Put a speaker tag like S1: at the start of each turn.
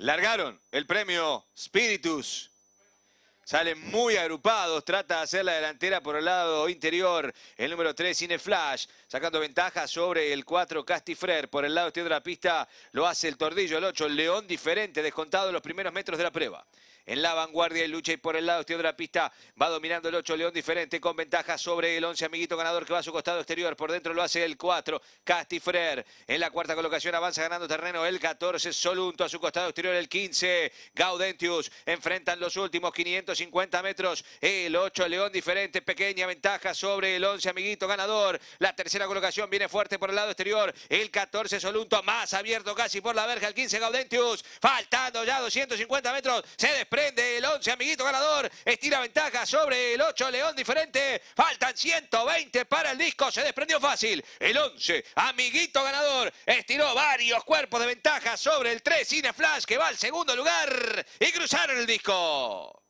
S1: Largaron el premio Spiritus. Salen muy agrupados, trata de hacer la delantera por el lado interior. El número 3, Cine Flash, sacando ventaja sobre el 4, Castifrer. Por el lado exterior de la pista lo hace el Tordillo, el 8, el León diferente, descontado en los primeros metros de la prueba en la vanguardia y lucha y por el lado exterior de la pista va dominando el 8 León diferente con ventaja sobre el 11 amiguito ganador que va a su costado exterior por dentro lo hace el 4 Castifrer en la cuarta colocación avanza ganando terreno el 14 Solunto a su costado exterior el 15 Gaudentius enfrentan los últimos 550 metros el 8 León diferente pequeña ventaja sobre el 11 amiguito ganador la tercera colocación viene fuerte por el lado exterior el 14 Solunto más abierto casi por la verja el 15 Gaudentius faltando ya 250 metros se desprende el 11, amiguito ganador. Estira ventaja sobre el 8, León diferente. Faltan 120 para el disco, se desprendió fácil. El 11, amiguito ganador. Estiró varios cuerpos de ventaja sobre el 3, Cine Flash, que va al segundo lugar. Y cruzaron el disco.